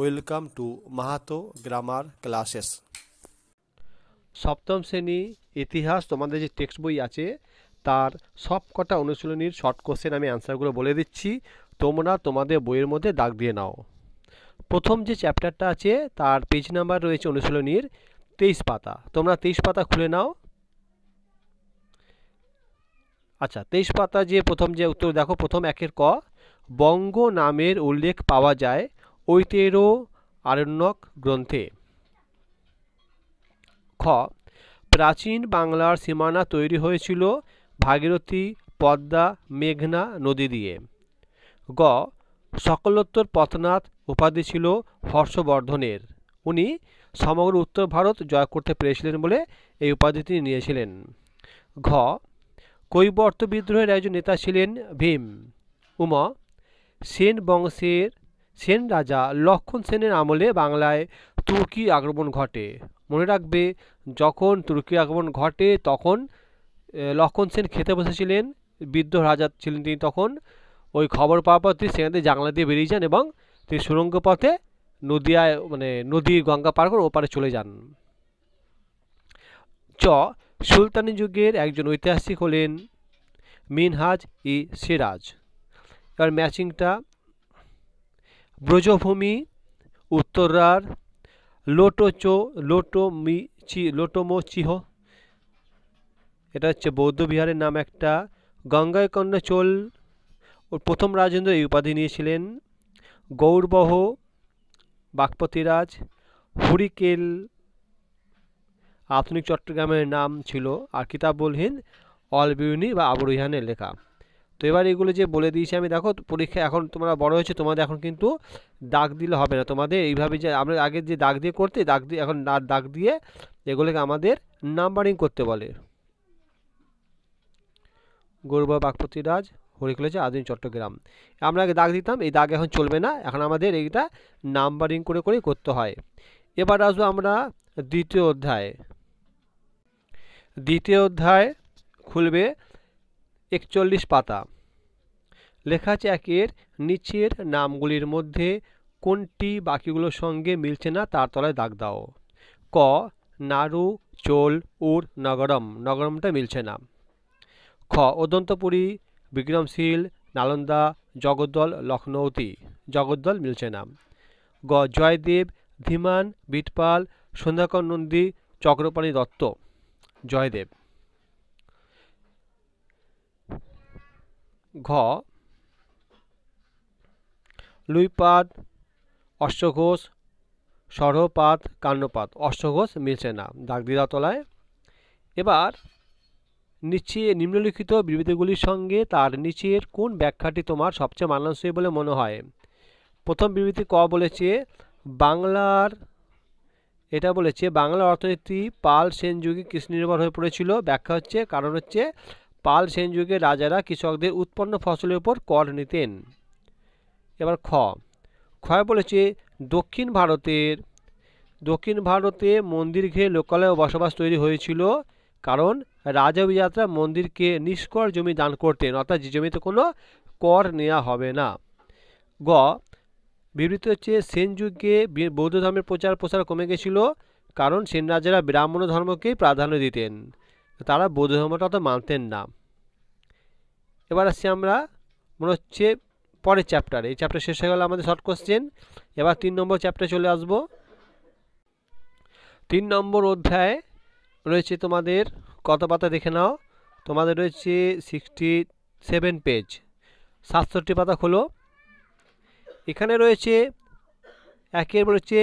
welcome to Mahato grammar classes সপ্তম শ্রেণী ইতিহাস তোমাদের যে টেক্সট বই আছে তার সব কটা অনুশীলনীর শর্ট কোশ্চেন আমি অ্যান্সারগুলো বলে দিচ্ছি তোমরা তোমাদের বইয়ের মধ্যে দাগ দিয়ে নাও প্রথম যে চ্যাপ্টারটা আছে তার পেজ নাম্বার রয়েছে অনুশীলনীর তেইশ পাতা তোমরা তেইশ পাতা খুলে নাও আচ্ছা তেইশ পাতা যে প্রথম যে উত্তর দেখো প্রথম একের ক বঙ্গ নামের উল্লেখ পাওয়া যায় ঐতেরো আরণ্যক গ্রন্থে খ প্রাচীন বাংলার সীমানা তৈরি হয়েছিল ভাগীরথী পদ্মা মেঘনা নদী দিয়ে গ সকলোত্তর পথনাথ উপাধি ছিল হর্ষবর্ধনের উনি সমগ্র উত্তর ভারত জয় করতে পেরেছিলেন বলে এই উপাধিটি নিয়েছিলেন ঘ কৈবর্ত বিদ্রোহের একজন নেতা ছিলেন ভীম উম সেন বংশের সেন রাজা লক্ষণ সেনের আমলে বাংলায় তুর্কি আক্রমণ ঘটে মনে রাখবে যখন তুর্কি আক্রমণ ঘটে তখন লক্ষণ সেন খেতে বসেছিলেন বৃদ্ধ রাজা ছিলেন তিনি তখন ওই খবর পাওয়ার পর তিনি সেখান থেকে জাংলা দিয়ে বেরিয়ে যান এবং তিনি সুরঙ্গ পথে নদিয়ায় মানে নদী গঙ্গা পার করে ওপারে চলে যান চ সুলতানি যুগের একজন ঐতিহাসিক হলেন মিনহাজ ই সিরাজ এবার ম্যাচিংটা ব্রজভূমি উত্তরার লোটোচো লোটোমিচি লোটোমোচিহ এটা হচ্ছে বৌদ্ধবিহারের নাম একটা গঙ্গায়কন্যা চোল প্রথম রাজেন্দ্র এই উপাধি নিয়েছিলেন গৌরবহ বাগপতিরাজ হরিকেল আধুনিক চট্টগ্রামের নাম ছিল আর কিতাব বলহীন অলবিউনি বা আবরুহানের লেখা তো এবার এগুলো যে বলে দিয়েছি আমি দেখো পরীক্ষা এখন তোমরা বড় হয়েছে তোমাদের এখন কিন্তু দাগ দিলে হবে না তোমাদের এইভাবে যে আমরা আগে যে দাগ দিয়ে করতে দাগ দিয়ে এখন দাগ দিয়ে এগুলোকে আমাদের নাম্বারিং করতে বলে গৌরবা বাগপতিরাজ হরিকলেজে আদিন চট্টগ্রাম আমরা আগে দাগ দিতাম এই দাগ এখন চলবে না এখন আমাদের এইটা নাম্বারিং করে করে করতে হয় এবার আসবো আমরা দ্বিতীয় অধ্যায় দ্বিতীয় অধ্যায় খুলবে একচল্লিশ পাতা লেখা আছে একের নিচের নামগুলির মধ্যে কোনটি বাকিগুলোর সঙ্গে মিলছে না তার তলায় দাগ দাও ক নাড়ু চোল উর নগরম নগরমটা মিলছে না খ অদন্তপুরী বিক্রমশীল নালন্দা জগদ্দল লখনৌতি জগদ্দল মিলছে না গ জয়দেব ধীমান বিটপাল সন্ধ্যাকর নন্দী চক্রপাণী দত্ত জয়দেব ঘ লুইপাদ অশ্বঘোষ সরহপাত কান্নপাত অশ্বঘোষ মিলছে না দাগদিরা তলায় এবার নিচে নিম্নলিখিত বিবৃতিগুলির সঙ্গে তার নিচের কোন ব্যাখ্যাটি তোমার সবচেয়ে মানানসই বলে মনে হয় প্রথম বিবৃতি ক বলেছে বাংলার এটা বলেছে বাংলা অর্থনীতি পাল সেন যুগে কৃষ্ণনির্ভর হয়ে পড়েছিল ব্যাখ্যা হচ্ছে কারণ হচ্ছে পাল সেন যুগে রাজারা কৃষকদের উৎপন্ন ফসলের উপর কর নিতেন এবার খ খয় বলেছে দক্ষিণ ভারতের দক্ষিণ ভারতে মন্দির ঘেয়ে লোকালয় বসবাস তৈরি হয়েছিল কারণ রাজা বিজাতরা মন্দিরকে নিষ্কর জমি দান করতেন অর্থাৎ যে জমিতে কোনো কর নেওয়া হবে না গ বিবৃত হচ্ছে সেন যুগে বৌদ্ধ ধর্মের প্রচার প্রসার কমে গেছিল কারণ সেন রাজারা ব্রাহ্মণ ধর্মকেই প্রাধান্য দিতেন তারা বৌদ্ধ ধর্মটা অত মানতেন না এবার আসছি আমরা মনে হচ্ছে পরের চ্যাপ্টার এই চ্যাপ্টার শেষ হয়ে গেল আমাদের শর্ট কোশ্চেন এবার তিন নম্বর চ্যাপ্টারে চলে আসব তিন নম্বর অধ্যায় রয়েছে তোমাদের কত পাতা দেখে নাও তোমাদের রয়েছে সিক্সটি সেভেন পেজ সাতষট্টি পাতা খোলো এখানে রয়েছে একের রয়েছে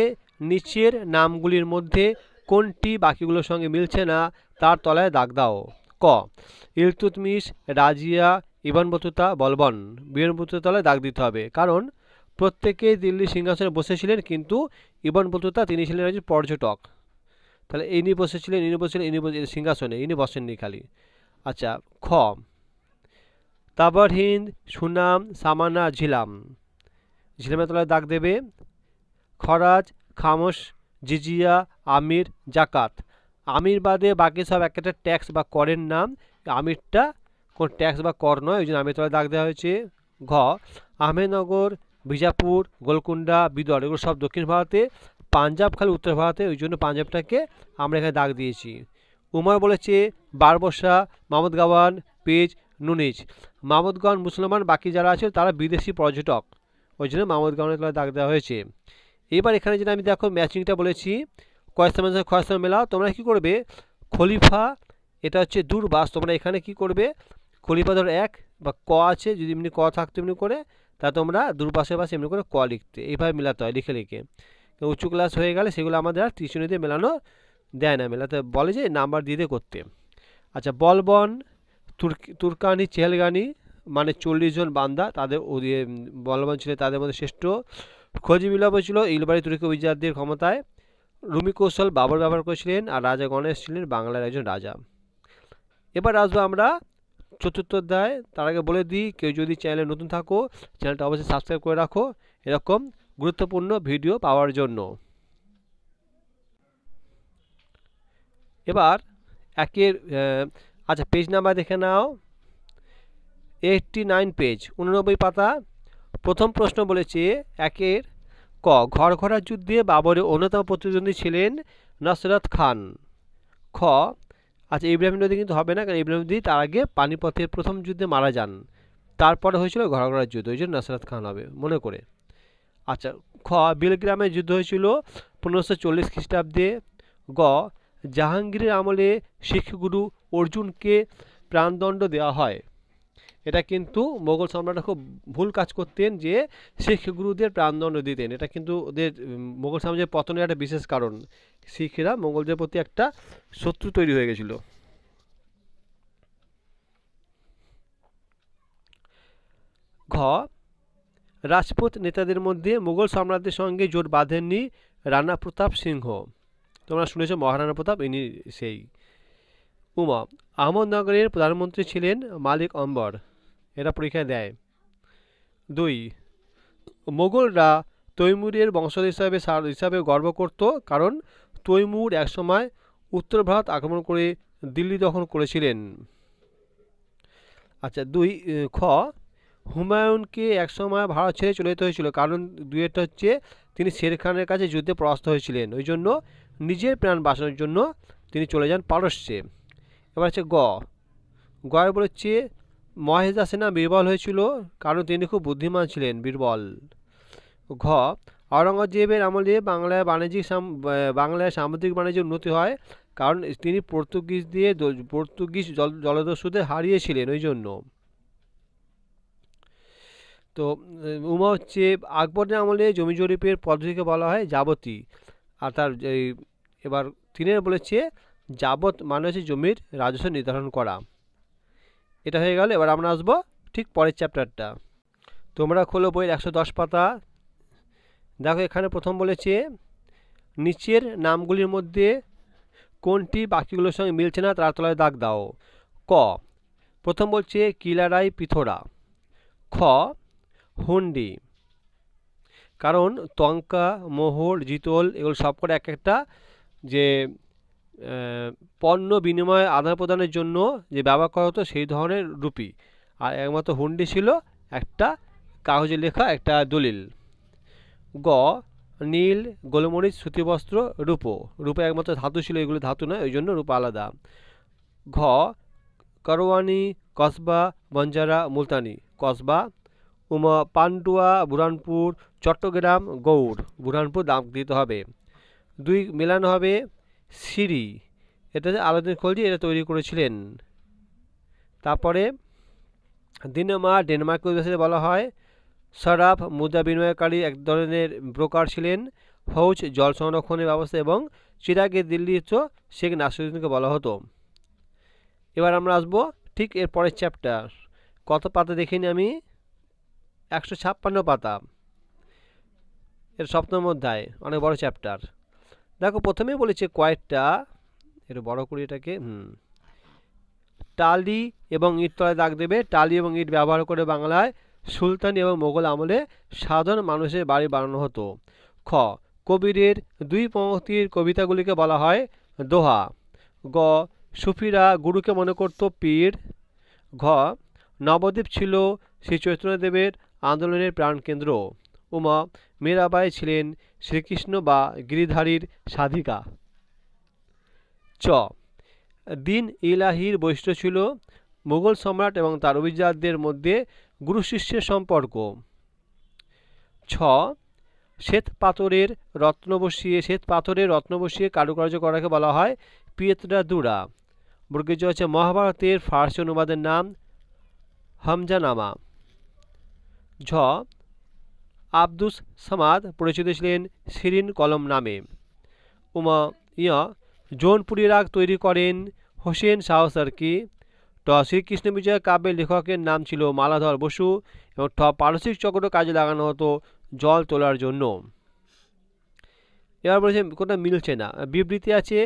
নিচের নামগুলির মধ্যে কোনটি বাকিগুলোর সঙ্গে মিলছে না তার তলায় দাগ দাও ক ইলতুতমিশ রাজিয়া ইবান বতুতা বলবন বিমান বতুতালে দাগ দিতে হবে কারণ প্রত্যেকেই দিল্লি সিংহাসনে বসেছিলেন কিন্তু ইবন বতুতা তিনি ছিলেন একজন পর্যটক তাহলে ইনি বসেছিলেন ইনি বসেছিলেন ইনি সিংহাসনে ইনি বসেননি খালি আচ্ছা খ তাবর হিন্দ সুনাম সামানা ঝিলাম ঝিলামের তলায় দাগ দেবে খরাজ খামোশ জিজিয়া আমির জাকাত আমির বাদে বাকি সব একটা ট্যাক্স বা করের নাম আমিরটা কোন ট্যাক্স বা কর নয় ওই জন্য আমের তলায় দাগ দেওয়া হয়েছে ঘ আহমেদনগর বিজাপুর গোলকুন্ডা বিদর এগুলো সব দক্ষিণ ভারতে পাঞ্জাব খালি উত্তর ভারতে ওই জন্য পাঞ্জাবটাকে আমরা এখানে দাগ দিয়েছি উমর বলেছে Barbosa Mahmud Gawan Paes Nuniz মাহমুদগান মুসলমান বাকি যারা আছে তারা বিদেশি পর্যটক ওই জন্য মামদগঞ্জের তলায় দাগ দেওয়া হয়েছে এবার এখানে যেটা আমি দেখো ম্যাচিংটা বলেছি কয়েস্তান মানুষের খয়স্তান মেলা তোমরা কি করবে খলিফা এটা হচ্ছে বাস তোমরা এখানে কি করবে খলিফাদর এক বা ক আছে যদি এমনি ক থাকতো এমনি করে তা তোমরা দুপাশে পাশে এমনি করে ক লিখতে এইভাবে মেলাতে হয় লিখে লিখে উঁচু ক্লাস হয়ে গেলে সেগুলো আমাদের আর দিয়ে মেলানো দেয় না মেলাতে বলে যে নাম্বার দিয়ে দিয়ে করতে আচ্ছা বলবন তুর্কি তুর্কানি চেহেলগানি মানে চল্লিশ জন বান্দা তাদের বলবন ছিল তাদের মধ্যে শ্রেষ্ঠ খোঁজ মিলাপ ছিল ইলবাড়ি তুর্কি অভিজাতদের ক্ষমতায় রুমি কৌশল বাবর ব্যবহার করেছিলেন আর রাজা গণেশ ছিলেন বাংলার একজন রাজা এবার আসবো আমরা চতুর্থ দেয় তার আগে বলে দিই কেউ যদি চ্যানেলে নতুন থাকো চ্যানেলটা অবশ্যই সাবস্ক্রাইব করে রাখো এরকম গুরুত্বপূর্ণ ভিডিও পাওয়ার জন্য এবার একের আচ্ছা পেজ নাম্বার দেখে নাও এইটটি নাইন পেজ উননব্বই পাতা প্রথম প্রশ্ন বলেছে একের ক ঘর ঘরার যুদ্ধে বাবরের অন্যতম প্রতিদ্বন্দ্বী ছিলেন নসরত খান খ আচ্ছা ইব্রাহিম লোদি কিন্তু হবে না কারণ ইব্রাহিম লোদি তার আগে পানিপথের প্রথম যুদ্ধে মারা যান তারপরে হয়েছিল ঘরঘরার যুদ্ধ ওই জন্য নাসরাত খান হবে মনে করে আচ্ছা খ বিলগ্রামের যুদ্ধ হয়েছিল পনেরোশো চল্লিশ খ্রিস্টাব্দে গ জাহাঙ্গীরের আমলে শিখ গুরু অর্জুনকে প্রাণদণ্ড দেওয়া হয় এটা কিন্তু মোগল সম্রাটরা খুব ভুল কাজ করতেন যে শিখ গুরুদের প্রাণদণ্ড দিতেন এটা কিন্তু ওদের মোগল সাম্রাজ্যের পতনের একটা বিশেষ কারণ শিখরা মোগলদের প্রতি একটা শত্রু তৈরি হয়ে গেছিল ঘ রাজপুত নেতাদের মধ্যে মুঘল সাম্রাজ্যের সঙ্গে জোট বাঁধেননি রানা প্রতাপ সিংহ তোমরা শুনেছ মহারানা প্রতাপ ইনি সেই উমা আহমদনগরের প্রধানমন্ত্রী ছিলেন মালিক অম্বর এরা পরীক্ষা দেয় দুই মোগলরা তৈমুরের বংশ হিসাবে হিসাবে গর্ব করত কারণ তৈমুর একসময় উত্তর ভারত আক্রমণ করে দিল্লি দখল করেছিলেন আচ্ছা দুই খ হুমায়ুনকে একসময় ভারত ছেড়ে চলে যেতে হয়েছিল কারণ দুয়েরটা হচ্ছে তিনি শের খানের কাছে যুদ্ধে পরাস্ত হয়েছিলেন ওই জন্য নিজের প্রাণ বাঁচানোর জন্য তিনি চলে যান পারস্যে এবার হচ্ছে গ গয় বলেছে মহেশ সেনা বীরবল হয়েছিল কারণ তিনি খুব বুদ্ধিমান ছিলেন বীরবল ঘ আওরঙ্গজেবের আমলে বাংলায় বাণিজ্যিক বাংলায় সামুদ্রিক বাণিজ্যের উন্নতি হয় কারণ তিনি পর্তুগিজ দিয়ে পর্তুগিজ জলদস্যুদের হারিয়েছিলেন ওই জন্য তো উমা হচ্ছে আকবরের আমলে জমি জরিপের পদ্ধতিকে বলা হয় যাবতী আর তার এবার তিনি বলেছে যাবত মানে হচ্ছে জমির রাজস্ব নির্ধারণ করা এটা হয়ে গেল এবার আমরা আসবো ঠিক পরের চ্যাপ্টারটা তোমরা খোলো বইয়ের একশো দশ পাতা দেখো এখানে প্রথম বলেছে নিচের নামগুলির মধ্যে কোনটি বাকিগুলোর সঙ্গে মিলছে না তার তলায় দাগ দাও ক প্রথম বলছে কিলারাই পিথোরা খ হুন্ডি কারণ তঙ্কা মোহর জিতল এগুলো সব করে এক একটা যে পণ্য বিনিময় আদান প্রদানের জন্য যে ব্যবহার করা হতো সেই ধরনের রুপি আর একমাত্র হুন্ডি ছিল একটা কাগজে লেখা একটা দলিল গ নীল গোলমরিচ সুতিবস্ত্র রূপো রূপো একমাত্র ধাতু ছিল এগুলো ধাতু নয় ওই জন্য রূপা আলাদা ঘ করওয়ানি কসবা বঞ্জারা মুলতানি কসবা উম পান্ডুয়া বুরানপুর চট্টগ্রাম গৌড় বুরানপুর দাম দিতে হবে দুই মেলানো হবে সিরি এটা আলাদিন খলজি এটা তৈরি করেছিলেন তারপরে দিনমা ডেনমার্ক বলা হয় সরাফ মুদ্রা বিনিময়কারী এক ধরনের ব্রোকার ছিলেন ফৌজ জল সংরক্ষণের ব্যবস্থা এবং চিরাগে তো শেখ নাসিরুদ্দিনকে বলা হতো এবার আমরা আসবো ঠিক এর পরের চ্যাপ্টার কত পাতা দেখিনি আমি একশো ছাপ্পান্ন পাতা এর সপ্তম অধ্যায় অনেক বড় চ্যাপ্টার দেখো প্রথমে বলেছে কয়েকটা এর বড় করি এটাকে হুম টালি এবং ইট তলায় দাগ দেবে টালি এবং ইট ব্যবহার করে বাংলায় সুলতানি এবং মোগল আমলে সাধারণ মানুষের বাড়ি বানানো হতো খ কবিরের দুই পঙ্ক্তির কবিতাগুলিকে বলা হয় দোহা গ সুফিরা গুরুকে মনে করত পীর ঘ নবদ্বীপ ছিল শ্রী চৈতন্যদেবের আন্দোলনের প্রাণকেন্দ্র উমা মীরাবাই ছিলেন শ্রীকৃষ্ণ বা গিরিধারীর সাধিকা চ দিন ইলাহির বৈশিষ্ট্য ছিল মুঘল সম্রাট এবং তার অভিজাতদের মধ্যে গুরু শিষ্যের সম্পর্ক ছ শ্বেত পাথরের রত্ন বসিয়ে শ্বেত পাথরের রত্ন বসিয়ে কারুকার্য করাকে বলা হয় পিয়েতরা দুরা বর্গীয় হচ্ছে মহাভারতের ফার্সি অনুবাদের নাম হামজানামা ঝ আবদুস সামাদ পরিচিত ছিলেন সিরিন কলম নামে উমা ইয় জৌনপুরি রাগ তৈরি করেন হোসেন শাহসারকি ট শ্রীকৃষ্ণ বিজয় কাব্যের লেখকের নাম ছিল মালাধর বসু এবং ঠ পারসিক চক্র কাজে লাগানো হতো জল তোলার জন্য এবার বলেছে কোনটা মিলছে না বিবৃতি আছে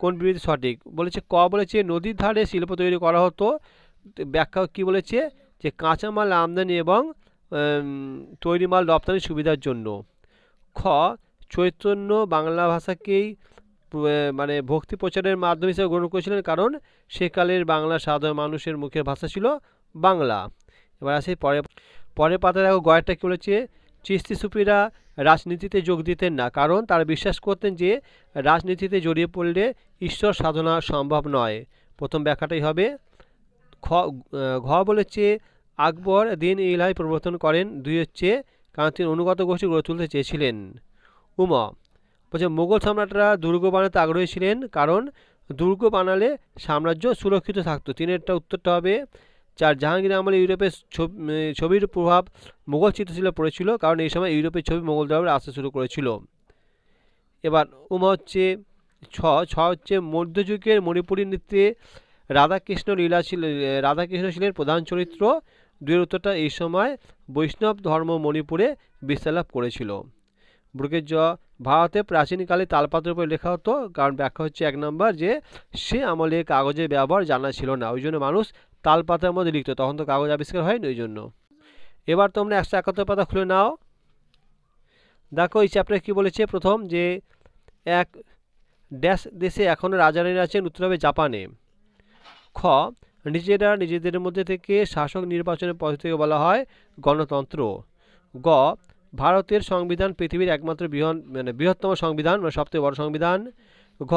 কোন বিবৃতি সঠিক বলেছে ক বলেছে নদীর ধারে শিল্প তৈরি করা হতো ব্যাখ্যা কি বলেছে যে কাঁচামাল আমদানি এবং তৈরি মাল রপ্তানির সুবিধার জন্য খ চৈতন্য বাংলা ভাষাকেই মানে ভক্তি প্রচারের মাধ্যম হিসেবে গ্রহণ করেছিলেন কারণ সেকালের বাংলা সাধারণ মানুষের মুখের ভাষা ছিল বাংলা এবার আসি পরে পরে পাতা দেখো গয়েরটা কী বলেছে চিস্তি সুফিরা রাজনীতিতে যোগ দিতেন না কারণ তারা বিশ্বাস করতেন যে রাজনীতিতে জড়িয়ে পড়লে ঈশ্বর সাধনা সম্ভব নয় প্রথম ব্যাখ্যাটাই হবে খ ঘ বলেছে আকবর দিন ইলাই প্রবর্তন করেন দুই হচ্ছে কারণ তিনি অনুগত গোষ্ঠী গড়ে তুলতে চেয়েছিলেন উম বলছে মোগল সম্রাটরা দুর্গ বানাতে আগ্রহী ছিলেন কারণ দুর্গ বানালে সাম্রাজ্য সুরক্ষিত থাকতো তিনেরটা উত্তরটা হবে চার জাহাঙ্গীর আমলে ইউরোপের ছবির প্রভাব মোগল চিত্রশিল্পে পড়েছিল কারণ এই সময় ইউরোপের ছবি মোগল দরবারে আসতে শুরু করেছিল এবার উমা হচ্ছে ছ ছ হচ্ছে মধ্যযুগের মণিপুরী নৃত্যে রাধাকৃষ্ণ লীলা ছিল রাধাকৃষ্ণ ছিলেন প্রধান চরিত্র দুয়ের উত্তরটা এই সময় বৈষ্ণব ধর্ম মণিপুরে বিস্তার লাভ করেছিল বর্গের জ ভারতে প্রাচীনকালে তালপাতার উপরে লেখা হতো কারণ ব্যাখ্যা হচ্ছে এক নম্বর যে সে আমলে কাগজের ব্যবহার জানা ছিল না ওই জন্য মানুষ তালপাতার মধ্যে লিখতো তখন তো কাগজ আবিষ্কার হয়নি ওই জন্য এবার তোমরা একশো একাত্তর পাতা খুলে নাও দেখো এই চ্যাপ্টারে কী বলেছে প্রথম যে এক ড্যাশ দেশে এখনও রাজারানীরা আছেন উত্তর হবে জাপানে খ নিজেরা নিজেদের মধ্যে থেকে শাসক নির্বাচনের পদ্ধতিকে বলা হয় গণতন্ত্র গ ভারতের সংবিধান পৃথিবীর একমাত্র বৃহৎ মানে বৃহত্তম সংবিধান মানে সবচেয়ে বড় সংবিধান ঘ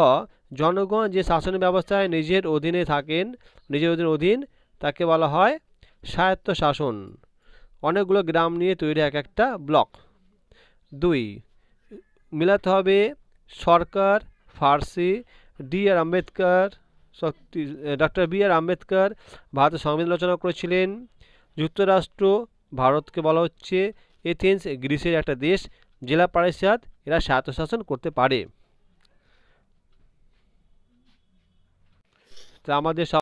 জনগণ যে শাসন ব্যবস্থায় নিজের অধীনে থাকেন নিজের অধীন অধীন তাকে বলা হয় স্বায়ত্ত শাসন অনেকগুলো গ্রাম নিয়ে তৈরি এক একটা ব্লক দুই মিলাতে হবে সরকার ফার্সি D R Ambedkar doctor B R Ambedkar ভারতের সংবিধান রচনা করেছিলেন যুক্তরাষ্ট্র ভারতকে বলা হচ্ছে এথেন্স গ্রিসের একটা দেশ জেলা পারিষদ এরা স্বায়ত্তশাসন করতে পারে তা আমাদের